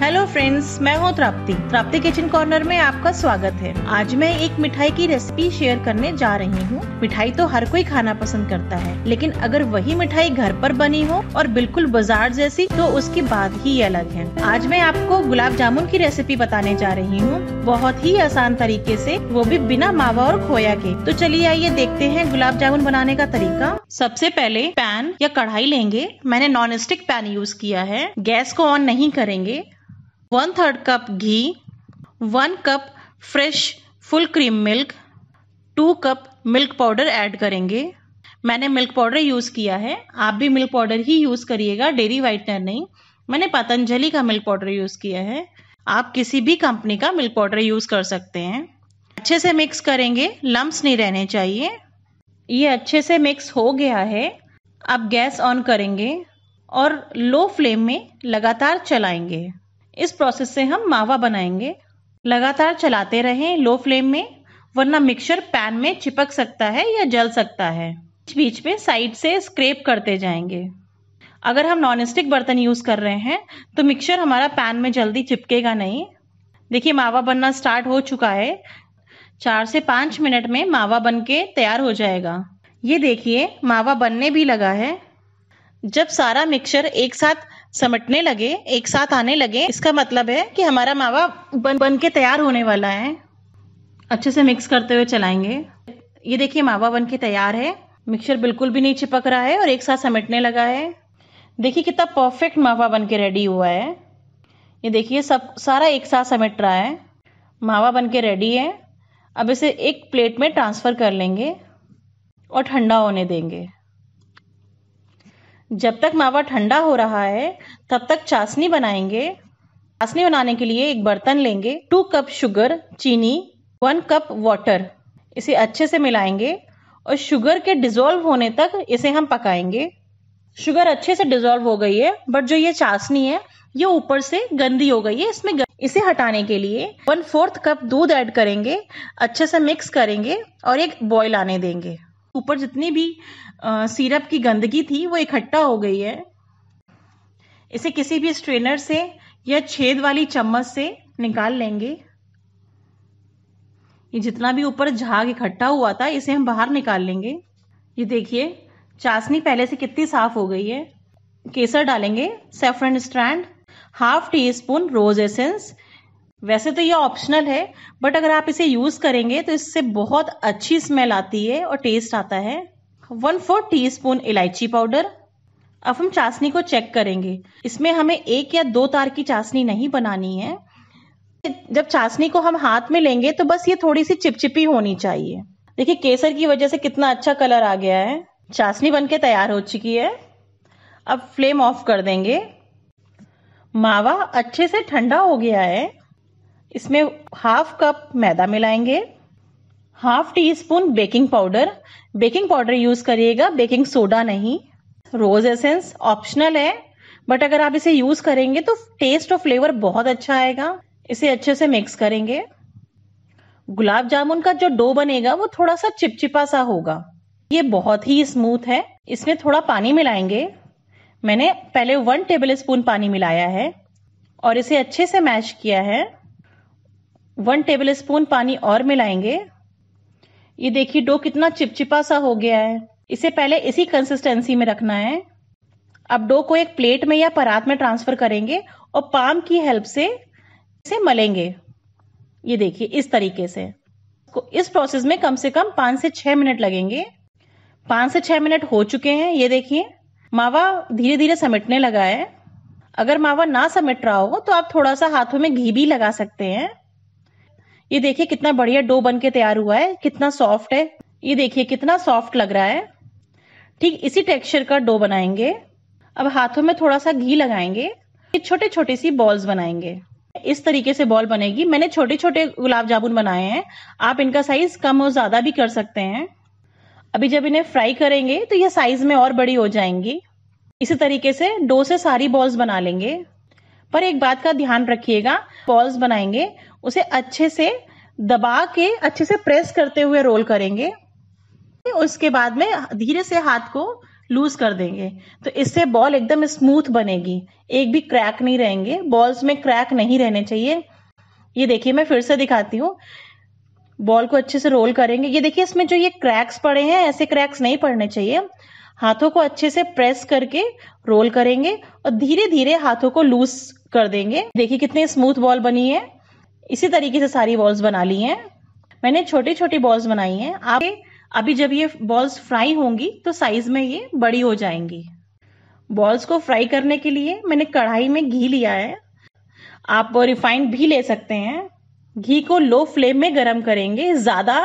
hello friends मैं हूँ प्राप्ति त्राप्ति किचन कॉर्नर में आपका स्वागत है आज मैं एक मिठाई की रेसिपी शेयर करने जा रही हूँ मिठाई तो हर कोई खाना पसंद करता है लेकिन अगर वही मिठाई घर पर बनी हो और बिल्कुल बाजार जैसी तो उसकी बात ही अलग है आज मैं आपको गुलाब जामुन की रेसिपी बताने जा रही हूँ बहुत ही आसान तरीके ऐसी वो भी बिना मावा और खोया के तो चलिए आइए देखते हैं गुलाब जामुन बनाने का तरीका सबसे पहले पैन या कढ़ाई लेंगे मैंने नॉन स्टिक पैन यूज किया है गैस को ऑन नहीं करेंगे one third cup ghee one cup fresh full cream milk two cup milk powder add करेंगे मैंने मिल्क पाउडर यूज़ किया है आप भी मिल्क पाउडर ही यूज़ करिएगा डेरी वाइटनर नहीं मैंने पतंजलि का मिल्क पाउडर यूज़ किया है आप किसी भी कंपनी का मिल्क पाउडर यूज़ कर सकते हैं अच्छे से मिक्स करेंगे लम्ब नहीं रहने चाहिए ये अच्छे से मिक्स हो गया है अब गैस ऑन करेंगे और लो फ्लेम में लगातार चलाएंगे इस प्रोसेस से हम मावा बनाएंगे लगातार चलाते रहें लो फ्लेम में वरना मिक्सचर पैन में चिपक सकता है या जल सकता है बीच बीच में साइड से स्क्रेप करते जाएंगे अगर हम नॉन स्टिक बर्तन यूज़ कर रहे हैं तो मिक्सचर हमारा पैन में जल्दी चिपकेगा नहीं देखिए मावा बनना स्टार्ट हो चुका है चार से पाँच मिनट में मावा बन के तैयार हो जाएगा ये देखिए मावा बनने भी लगा है जब सारा मिक्सचर एक साथ समटने लगे एक साथ आने लगे इसका मतलब है कि हमारा मावा बन बन के तैयार होने वाला है अच्छे से मिक्स करते हुए चलाएंगे ये देखिए मावा बन के तैयार है मिक्सर बिल्कुल भी नहीं चिपक रहा है और एक साथ समेटने लगा है देखिए कितना परफेक्ट मावा बन के रेडी हुआ है ये देखिए सब सारा एक साथ समेट रहा है मावा बन के रेडी है अब इसे एक प्लेट में ट्रांसफ़र कर लेंगे और ठंडा होने देंगे जब तक मावा ठंडा हो रहा है तब तक चाशनी बनाएंगे चाशनी बनाने के लिए एक बर्तन लेंगे टू कप शुगर चीनी वन कप वाटर इसे अच्छे से मिलाएंगे और शुगर के डिजोल्व होने तक इसे हम पकाएंगे शुगर अच्छे से डिजोल्व हो गई है बट जो ये चाशनी है ये ऊपर से गंदी हो गई है इसमें इसे हटाने के लिए वन फोर्थ कप दूध ऐड करेंगे अच्छे से मिक्स करेंगे और एक बॉईल आने देंगे ऊपर जितनी भी सिरप की गंदगी थी वो इकट्ठा हो गई है इसे किसी भी स्ट्रेनर से या छेद वाली चम्मच से निकाल लेंगे ये जितना भी ऊपर झाग इकट्ठा हुआ था इसे हम बाहर निकाल लेंगे ये देखिए चाशनी पहले से कितनी साफ हो गई है केसर डालेंगे saffron strand half teaspoon rose essence वैसे तो ये ऑप्शनल है बट अगर आप इसे यूज करेंगे तो इससे बहुत अच्छी स्मेल आती है और टेस्ट आता है वन फोर टी स्पून इलायची पाउडर अब हम चाशनी को चेक करेंगे इसमें हमें एक या दो तार की चाशनी नहीं बनानी है जब चाशनी को हम हाथ में लेंगे तो बस ये थोड़ी सी चिपचिपी होनी चाहिए देखिए केसर की वजह से कितना अच्छा कलर आ गया है चाशनी बनके तैयार हो चुकी है अब फ्लेम ऑफ कर देंगे मावा अच्छे से ठंडा हो गया है इसमें हाफ कप मैदा मिलाएंगे half teaspoon baking powder baking powder use करिएगा बेकिंग सोडा नहीं रोज एसेंस ऑप्शनल है बट अगर आप इसे यूज करेंगे तो टेस्ट और फ्लेवर बहुत अच्छा आएगा इसे अच्छे से मिक्स करेंगे गुलाब जामुन का जो डो बनेगा वो थोड़ा सा चिपचिपा सा होगा ये बहुत ही स्मूथ है इसमें थोड़ा पानी मिलाएंगे मैंने पहले वन टेबल स्पून पानी मिलाया है और इसे अच्छे से मैश किया है वन टेबल स्पून पानी और मिलाएंगे ये देखिए डो कितना चिपचिपा सा हो गया है इसे पहले इसी कंसिस्टेंसी में रखना है अब डो को एक प्लेट में या परात में ट्रांसफर करेंगे और पाम की हेल्प से इसे मलेंगे ये देखिए इस तरीके से इस प्रोसेस में कम से कम पांच से छह मिनट लगेंगे पांच से छह मिनट हो चुके हैं ये देखिए मावा धीरे धीरे समेटने लगा है अगर मावा ना समेट रहा हो तो आप थोड़ा सा हाथों में घी भी लगा सकते हैं ये देखिए कितना बढ़िया डो बन के तैयार हुआ है कितना सॉफ्ट है ये देखिए कितना सॉफ्ट लग रहा है ठीक इसी टेक्सचर का डो बनाएंगे अब हाथों में थोड़ा सा घी लगाएंगे छोटे छोटे सी बॉल्स बनाएंगे इस तरीके से बॉल बनेगी मैंने छोटे छोटे गुलाब जामुन बनाए हैं आप इनका साइज कम और ज्यादा भी कर सकते हैं अभी जब इन्हें फ्राई करेंगे तो ये साइज में और बड़ी हो जाएंगी इसी तरीके से डो से सारी बॉल्स बना लेंगे पर एक बात का ध्यान रखिएगा बॉल्स बनाएंगे उसे अच्छे से दबा के अच्छे से प्रेस करते हुए रोल करेंगे उसके बाद में धीरे से हाथ को लूज कर देंगे तो इससे बॉल एकदम स्मूथ बनेगी एक भी क्रैक नहीं रहेंगे बॉल्स में क्रैक नहीं रहने चाहिए ये देखिए मैं फिर से दिखाती हूँ बॉल को अच्छे से रोल करेंगे ये देखिए इसमें जो ये क्रैक्स पड़े हैं ऐसे क्रैक्स नहीं पड़ने चाहिए हाथों को अच्छे से प्रेस करके रोल करेंगे और धीरे धीरे हाथों को लूज कर देंगे देखिए कितनी स्मूथ बॉल बनी है इसी तरीके से सारी बॉल्स बना ली हैं मैंने छोटी छोटी बॉल्स बनाई हैं आप अभी जब ये बॉल्स फ्राई होंगी तो साइज में ये बड़ी हो जाएंगी बॉल्स को फ्राई करने के लिए मैंने कढ़ाई में घी लिया है आप रिफाइंड भी ले सकते हैं घी को लो फ्लेम में गरम करेंगे ज़्यादा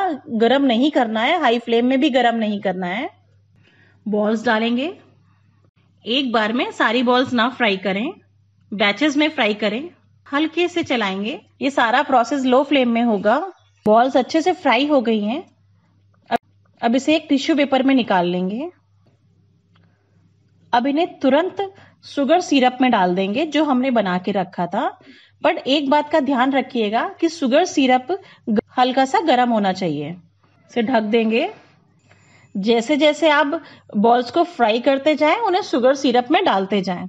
गरम नहीं करना है हाई फ्लेम में भी गरम नहीं करना है बॉल्स डालेंगे एक बार में सारी बॉल्स ना फ्राई करें बैचेस में फ्राई करें हल्के से चलाएंगे ये सारा प्रोसेस लो फ्लेम में होगा बॉल्स अच्छे से फ्राई हो गई हैं अब अब इसे एक टिश्यू पेपर में निकाल लेंगे अब इन्हें तुरंत शुगर सिरप में डाल देंगे जो हमने बना के रखा था बट एक बात का ध्यान रखिएगा कि शुगर सिरप हल्का सा गर्म होना चाहिए इसे ढक देंगे जैसे जैसे आप बॉल्स को फ्राई करते जाएं उन्हें शुगर सिरप में डालते जाएं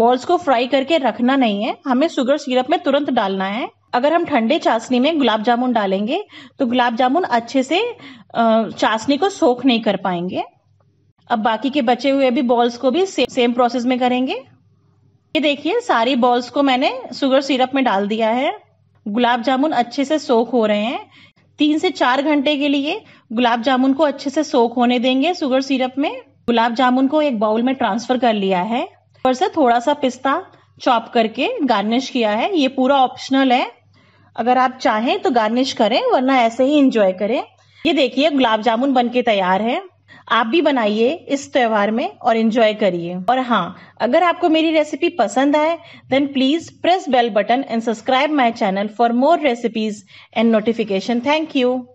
बॉल्स को फ्राई करके रखना नहीं है हमें शुगर सिरप में तुरंत डालना है अगर हम ठंडे चाशनी में गुलाब जामुन डालेंगे तो गुलाब जामुन अच्छे से चाशनी को सोख नहीं कर पाएंगे अब बाकी के बचे हुए भी बॉल्स को भी से, सेम प्रोसेस में करेंगे ये देखिए सारी बॉल्स को मैंने शुगर सिरप में डाल दिया है गुलाब जामुन अच्छे से सोख हो रहे हैं तीन से चार घंटे के लिए गुलाब जामुन को अच्छे से सोख होने देंगे शुगर सिरप में गुलाब जामुन को एक बाउल में ट्रांसफर कर लिया है ऊपर से थोड़ा सा पिस्ता चॉप करके गार्निश किया है ये पूरा ऑप्शनल है अगर आप चाहें तो गार्निश करें वरना ऐसे ही इंजॉय करें ये देखिए गुलाब जामुन बन के तैयार है आप भी बनाइए इस त्योहार में और एंजॉय करिए और हाँ अगर आपको मेरी रेसिपी पसंद आए then please press bell button and subscribe my channel for more recipes and notification thank you